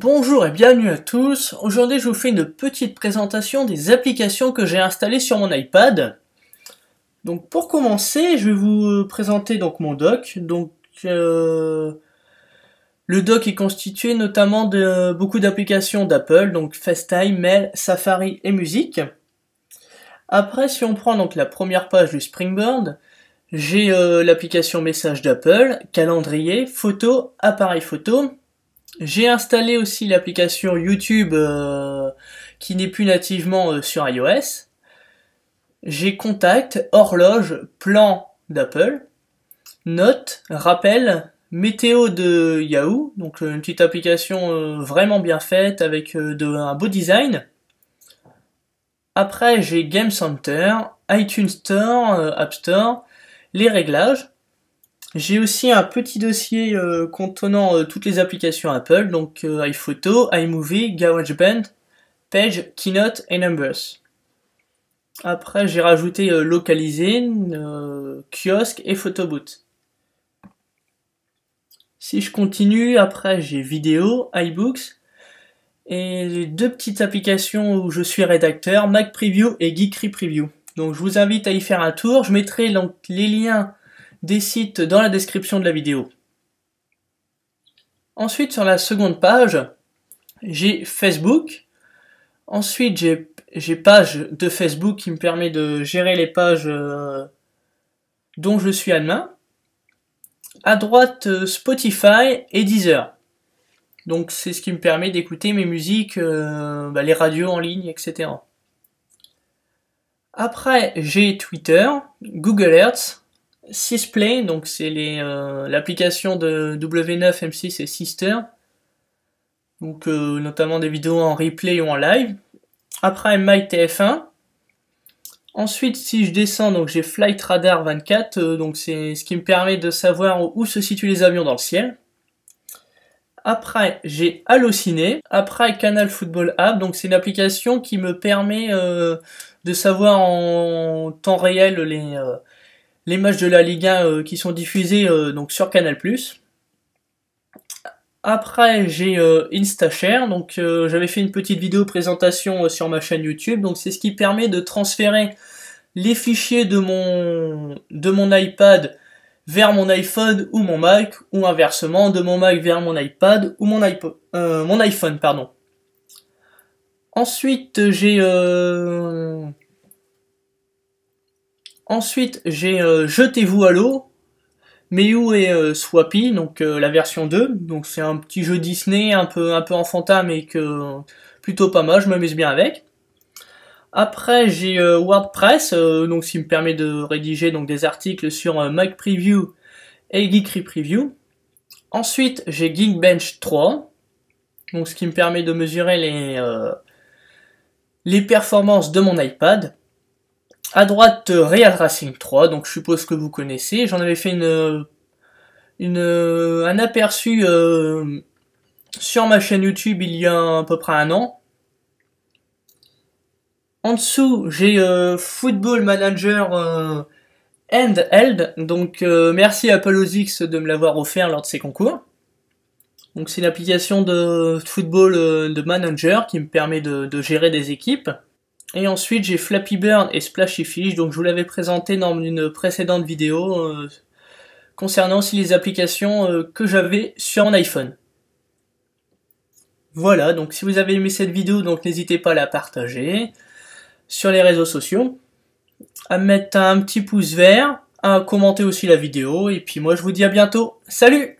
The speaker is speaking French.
Bonjour et bienvenue à tous. Aujourd'hui, je vous fais une petite présentation des applications que j'ai installées sur mon iPad. Donc, pour commencer, je vais vous présenter donc mon doc. Donc, euh, le doc est constitué notamment de beaucoup d'applications d'Apple, donc FaceTime, Mail, Safari et musique. Après, si on prend donc la première page du Springboard, j'ai euh, l'application Message d'Apple, calendrier, photo, appareil photo, j'ai installé aussi l'application YouTube euh, qui n'est plus nativement euh, sur iOS. J'ai contact, horloge, plan d'Apple, Note, rappel, météo de Yahoo, donc euh, une petite application vraiment bien faite avec un beau design. Après j'ai Game Center, iTunes Store, App Store, les réglages, j'ai aussi un petit dossier euh, contenant euh, toutes les applications Apple, donc euh, iPhoto, iMovie, GarageBand, Page, Keynote et Numbers. Après, j'ai rajouté localiser, Kiosque et Photo boot. Si je continue, après j'ai Vidéo, iBooks et deux petites applications où je suis rédacteur, Mac Preview et Geekry Preview. Donc je vous invite à y faire un tour. Je mettrai donc les liens des sites dans la description de la vidéo. Ensuite, sur la seconde page, j'ai Facebook. Ensuite, j'ai page de Facebook qui me permet de gérer les pages euh, dont je suis admin. À droite, euh, Spotify et Deezer. Donc, c'est ce qui me permet d'écouter mes musiques, euh, bah, les radios en ligne, etc. Après, j'ai Twitter, Google Earth, Sysplay, donc c'est les euh, l'application de W9 M6 et Sister, donc euh, notamment des vidéos en replay ou en live. Après MyTF1. Ensuite, si je descends, donc j'ai Flight Radar 24, euh, donc c'est ce qui me permet de savoir où se situent les avions dans le ciel. Après, j'ai Allociné. Après, Canal Football App, donc c'est une application qui me permet de savoir en temps réel les, les matchs de la Ligue 1 euh, qui sont diffusés euh, donc sur Canal+. Après, j'ai euh, InstaShare, donc j'avais fait une petite vidéo présentation sur ma chaîne YouTube, donc c'est ce qui permet de transférer les fichiers de mon, de mon iPad vers mon iPhone ou mon Mac, ou inversement, de mon Mac vers mon iPad ou mon, mon iPhone. Pardon. Ensuite, j'ai Ensuite, j'ai euh, Jetez-vous à l'eau, Mew et swapi euh, Swappy, donc euh, la version 2. Donc c'est un petit jeu Disney un peu, un peu enfantin, mais que plutôt pas mal, je m'amuse bien avec. Après, j'ai WordPress, donc qui me permet de rédiger donc, des articles sur Mac Preview et Geekry Preview. Ensuite, j'ai Geekbench 3, donc ce qui me permet de mesurer les, les performances de mon iPad. À droite, euh, Real Racing 3, donc je suppose que vous connaissez. J'en avais fait une, euh, euh, un aperçu sur ma chaîne YouTube il y a à peu près un an. En dessous, j'ai Football Manager and Held, donc merci à Apollo de me l'avoir offert lors de ses concours. Donc c'est application de football de manager qui me permet de gérer des équipes. Et ensuite, j'ai Flappy Bird et Splashy Fish, donc je vous l'avais présenté dans une précédente vidéo euh, concernant aussi les applications euh, que j'avais sur mon iPhone. Voilà, donc si vous avez aimé cette vidéo, donc n'hésitez pas à la partager sur les réseaux sociaux, à mettre un petit pouce vert, à commenter aussi la vidéo, et puis moi je vous dis à bientôt. Salut